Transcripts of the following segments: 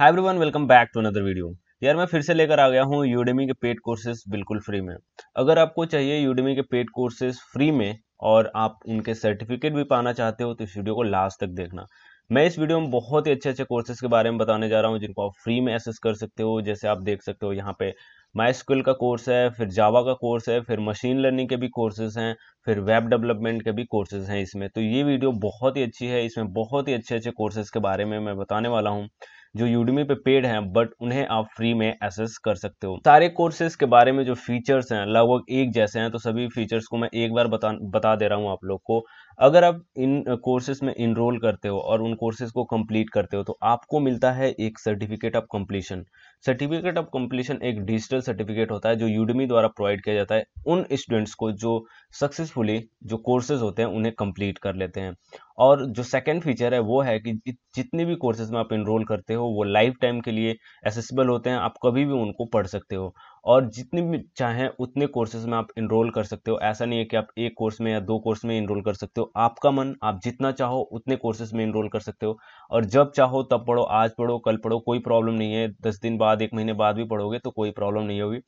hi everyone welcome back to another video यार मैं फिर से लेकर आ गया हूँ यूडेमी के पेड कोर्सेज बिल्कुल फ्री में अगर आपको चाहिए यूडेमी के पेड कोर्सेज फ्री में और आप उनके सर्टिफिकेट भी पाना चाहते हो तो इस वीडियो को लास्ट तक देखना मैं इस वीडियो में बहुत ही अच्छे अच्छे कोर्सेज के बारे में बताने जा रहा हूँ जिनको आप फ्री में एसेस कर सकते हो जैसे आप देख सकते हो यहाँ पे माई स्किल का कोर्स है फिर जावा का कोर्स है फिर मशीन लर्निंग के भी कोर्सेज हैं फिर वेब डेवलपमेंट के भी कोर्सेज हैं इसमें तो ये वीडियो बहुत ही अच्छी है इसमें बहुत ही अच्छे अच्छे कोर्सेज के बारे में मैं बताने वाला हूँ जो यूडमी पे पेड हैं बट उन्हें आप फ्री में एसेस कर सकते हो सारे कोर्सेज के बारे में जो फीचर्स हैं लगभग एक जैसे हैं तो सभी फीचर्स को मैं एक बार बता बता दे रहा हूँ आप लोग को अगर आप इन कोर्सेज में इनरोल करते हो और उन कोर्सेज को कंप्लीट करते हो तो आपको मिलता है एक certificate of completion certificate of completion एक डिजिटल सर्टिफिकेट होता है जो यूडमी द्वारा प्रोवाइड किया जाता है उन स्टूडेंट्स को जो सक्सेसफुली जो कोर्सेज होते हैं उन्हें कंप्लीट कर लेते हैं और जो सेकंड फीचर है वो है कि जितने भी कोर्सेज में आप इनरोल करते हो वो लाइफ टाइम के लिए एसेसिबल होते हैं आप कभी भी उनको पढ़ सकते हो और जितने भी चाहें उतने कोर्सेज में आप इनरोल कर सकते हो ऐसा नहीं है कि आप एक कोर्स में या दो कोर्स में इनरोल कर सकते हो आपका मन आप जितना चाहो उतने कोर्सेज में इनरोल कर सकते हो और जब चाहो तब पढ़ो आज पढ़ो कल पढ़ो कोई प्रॉब्लम नहीं है दस दिन बाद एक महीने बाद भी पढ़ोगे तो कोई प्रॉब्लम नहीं होगी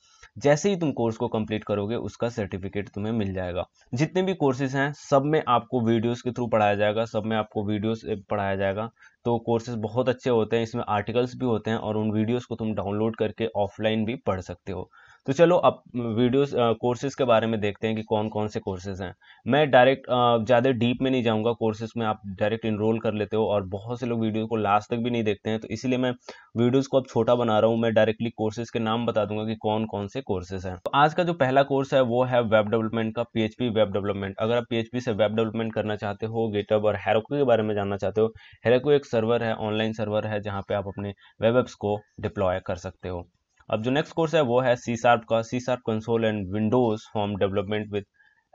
जैसे ही तुम कोर्स को कंप्लीट करोगे उसका सर्टिफिकेट तुम्हें मिल जाएगा जितने भी कोर्सेज हैं सब में आपको वीडियोस के थ्रू पढ़ाया जाएगा सब में आपको वीडियोस पढ़ाया जाएगा तो कोर्सेज बहुत अच्छे होते हैं इसमें आर्टिकल्स भी होते हैं और उन वीडियोस को तुम डाउनलोड करके ऑफलाइन भी पढ़ सकते हो तो चलो अब वीडियोस कोर्सेज के बारे में देखते हैं कि कौन कौन से कोर्सेज हैं मैं डायरेक्ट ज़्यादा डीप में नहीं जाऊँगा कोर्सेज में आप डायरेक्ट इनरोल कर लेते हो और बहुत से लोग वीडियो को लास्ट तक भी नहीं देखते हैं तो इसलिए मैं वीडियोज़ को अब छोटा बना रहा हूँ मैं डायरेक्टली कोर्सेज के नाम बता दूंगा कि कौन कौन से कोर्सेज हैं तो आज का जो पहला कोर्स है वो है वेब डेवलपमेंट का पी वेब डेवलपमेंट अगर आप पी से वेब डेवलपमेंट करना चाहते हो गेटअप और हेरोको के बारे में जानना चाहते हो हेरोको एक सर्वर है ऑनलाइन सर्वर है जहाँ पे आप अपने वेब एप्स को डिप्लॉय कर सकते हो अब जो नेक्स्ट कोर्स है वो है सी सार्प का C sharp console and Windows form development with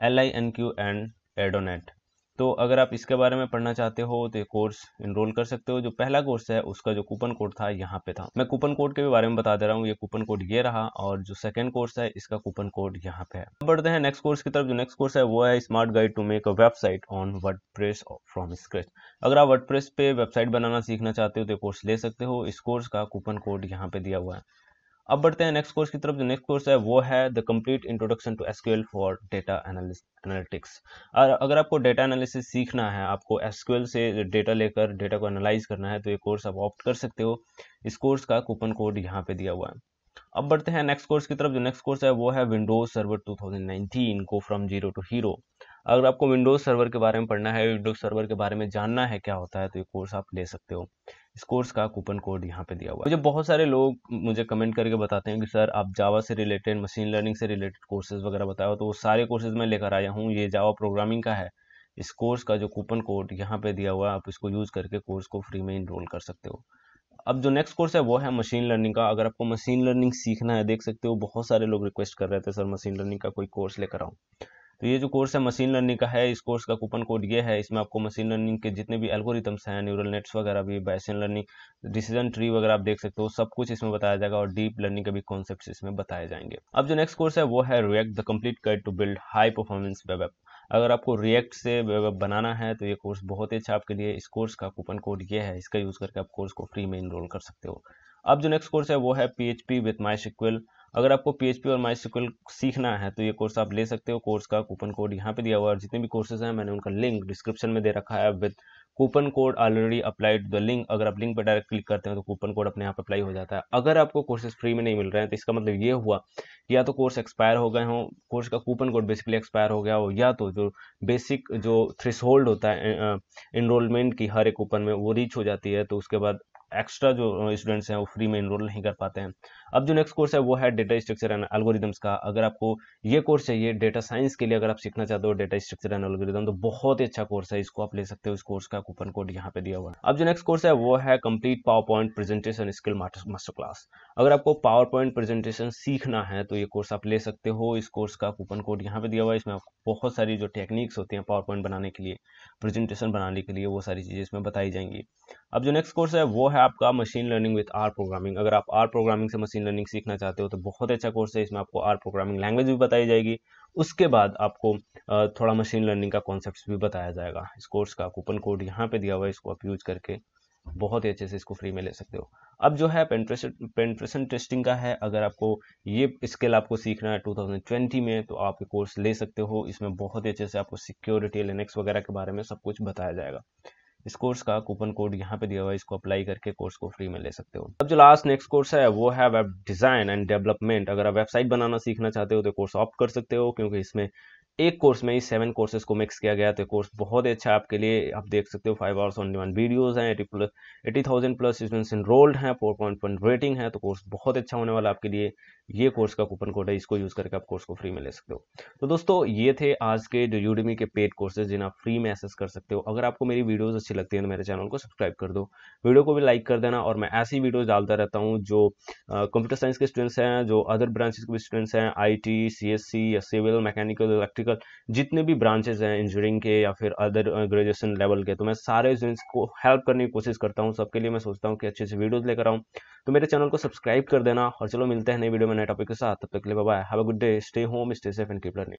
L I N Q and ADO NET तो अगर आप इसके बारे में पढ़ना चाहते हो तो ये कोर्स इनरोल कर सकते हो जो पहला कोर्स है उसका जो कूपन कोड था यहाँ पे था मैं कूपन कोड के भी बारे में बता दे रहा हूँ ये कूपन कोड ये रहा और जो सेकंड कोर्स है इसका कूपन कोड यहाँ पे है अब बढ़ते हैं नेक्स्ट कोर्स की तरफ जो नेक्स्ट कोर्स है वो है smart guide to make a website on word from scratch अगर आप वर्ड पे वेबसाइट बनाना सीखना चाहते हो तो कोर्स ले सकते हो इस कोर्स का कूपन कोड यहाँ पे दिया हुआ है अब बढ़ते हैं नेक्स्ट कोर्स की तरफ जो नेक्स्ट कोर्स है वो है the complete introduction to SQL for data analytics और अगर आपको डेटा एनालिसिस सीखना है आपको एसक्यूएल से डेटा लेकर डेटा को एनालाइज करना है तो ये कोर्स आप ऑप्ट कर सकते हो इस कोर्स का कूपन कोड यहाँ पे दिया हुआ है अब बढ़ते हैं नेक्स्ट कोर्स की तरफ जो नेक्स्ट कोर्स है वो है Windows server 2019 go from zero to hero अगर आपको विंडोज़ सर्वर के बारे में पढ़ना है विंडोज़ सर्वर के बारे में जानना है क्या होता है तो ये कोर्स आप ले सकते हो इस कोर्स का कूपन कोड यहाँ पे दिया हुआ है मुझे बहुत सारे लोग मुझे कमेंट करके बताते हैं कि सर आप जावा से रिलेटेड मशीन लर्निंग से रिलेटेड कोर्सेज वगैरह बताओ तो वो सारे कोर्सेज मैं लेकर आया हूँ ये जावा प्रोग्रामिंग का है इस कोर्स का जो कूपन कोड यहाँ पे दिया हुआ है आप इसको यूज़ करके कोर्स को फ्री में इनरोल कर सकते हो अब जो नेक्स्ट कोर्स है वो है मशीन लर्निंग का अगर आपको मशीन लर्निंग सीखना है देख सकते हो बहुत सारे लोग रिक्वेस्ट कर रहे थे सर मशीन लर्निंग का कोई कोर्स लेकर आऊँ तो ये जो कोर्स है मशीन लर्निंग का है इस कोर्स का कूपन कोड ये है इसमें आपको मशीन लर्निंग के जितने भी एल्गोरिथम्स हैं न्यूरल नेट्स वगैरह भी बैसन लर्निंग डिसीजन ट्री वगैरह आप देख सकते हो सब कुछ इसमें बताया जाएगा और डीप लर्निंग के भी कॉन्सेप्ट इसमें बताए जाएंगे अब जो नेक्स्ट कोर्स है वो है React the complete cut to build high performance web app अगर आपको रिएक्ट से वेब बनाना है तो ये कोर्स बहुत ही अच्छा आपके लिए इस कोर्स का कूपन कोड ये है इसका यूज़ करके आप कोर्स को फ्री में इनरोल कर सकते हो अब जो नेक्स्ट कोर्स है वो है P H P with MySQL अगर आपको PHP और माई सीखना है तो ये कोर्स आप ले सकते हो कोर्स का कूपन कोड यहाँ पे दिया हुआ है और जितने भी कोर्सेज हैं मैंने उनका लिंक डिस्क्रिप्शन में दे रखा है with coupon code already applied the link अगर आप लिंक पर डायरेक्ट क्लिक करते हैं तो कूपन कोड अपने आप अप्लाई हो जाता है अगर आपको कोर्सेज फ्री में नहीं मिल रहे हैं तो इसका मतलब ये हुआ कि या तो कोर्स एक्सपायर हो गए हो कोर्स का कूपन कोड बेसिकली एक्सपायर हो गया हो या तो जो बेसिक जो थ्रिस होल्ड होता है इनरोलमेंट की हर एक कूपन में वो रीच हो जाती है तो उसके बाद एक्स्ट्रा जो स्टूडेंट्स हैं वो फ्री में इनरोल नहीं कर पाते हैं अब जो नेक्स्ट कोर्स है वो है डेटा स्ट्रक्चर एंड एल्गोरिदम्स का अगर आपको ये कोर्स चाहिए डेटा साइंस के लिए अगर आप सीखना चाहते हो डेटा स्ट्रक्चर एंड एल्गोरिदम तो बहुत ही अच्छा कोर्स है इसको आप ले सकते हो इस कोर्स का कूपन कोड यहाँ पे दिया हुआ है अब जो नेक्स्ट कोर्स है वो है complete PowerPoint presentation skill master class अगर आपको पावर पॉइंट प्रेजेंटेशन सीखना है तो ये कोर्स आप ले सकते हो इस कोर्स का कूपन कोड यहाँ पे दिया हुआ है इसमें आपको बहुत सारी जो टेक्निक्स होती हैं पावर पॉइंट बनाने के लिए प्रेजेंटेशन बनाने के लिए वो सारी चीज़ें इसमें बताई जाएंगी अब जो नेक्स्ट कोर्स है वो है आपका machine learning with R programming अगर आप आर प्रोग्रामिंग से मशीन लर्निंग सीखना चाहते हो तो बहुत अच्छा कोर्स है इसमें आपको आर प्रोग्रामिंग लैंग्वेज भी बताई जाएगी उसके बाद आपको थोड़ा मशीन लर्निंग का कॉन्सेप्ट भी बताया जाएगा इस कोर्स का कूपन कोड यहाँ पे दिया हुआ है इसको आप यूज करके बहुत ही अच्छे से इसको फ्री में ले सकते हो अब जो है पेंट्रेशन पेंट्रेशन टेस्टिंग का है अगर आपको ये स्किल आपको सीखना है 2020 में तो आप ये कोर्स ले सकते हो इसमें बहुत ही अच्छे से आपको सिक्योरिटी लिनक्स वगैरह के बारे में सब कुछ बताया जाएगा इस कोर्स का कूपन कोड यहाँ पे दिया हुआ है इसको अप्लाई करके कोर्स को फ्री में ले सकते हो अब जो लास्ट नेक्स्ट कोर्स है वो है वेब डिज़ाइन एंड डेवलपमेंट अगर आप वेबसाइट बनाना सीखना चाहते हो तो कोर्स ऑप्ट कर सकते हो क्योंकि इसमें एक कोर्स में ही सेवन कोर्सेज को मिक्स किया गया तो कोर्स बहुत ही अच्छा आपके लिए आप देख सकते हो five hours on demand videos हैं eighty plus eighty thousand plus students enrolled हैं फोर पॉइंट वन रेटिंग है तो कोर्स बहुत अच्छा होने वाला आपके लिए ये कोर्स का कूपन कोड है इसको यूज़ करके आप कोर्स को फ्री में ले सकते हो तो दोस्तों ये थे आज के जो यूडीमी के पेड कोर्सेज जिन्हें आप फ्री में एक्सेस कर सकते हो अगर आपको मेरी वीडियोज़ अच्छी लगती है तो मेरे चैनल को सब्सक्राइब कर दो वीडियो को भी लाइक कर देना और मैं ऐसी वीडियोज डालता रहता हूँ जो कंप्यूटर साइंस के स्टूडेंट्स हैं जो अदर ब्रांचेस के स्टूडेंट्स हैं I T C S C civil mechanical electrical आजकल जितने भी ब्रांचेज हैं इंजीनियरिंग के या फिर अदर ग्रेजुएशन लेवल के तो मैं सारे स्टूडेंट्स को हेल्प करने की कोशिश करता हूँ सबके लिए मैं सोचता हूँ कि अच्छे अच्छे वीडियोज़ लेकर आऊँ तो मेरे चैनल को सब्सक्राइब कर देना और चलो मिलते हैं नई वीडियो में नए टॉपिक के साथ तब तक के लिए bye have a good day stay home stay safe and keep learning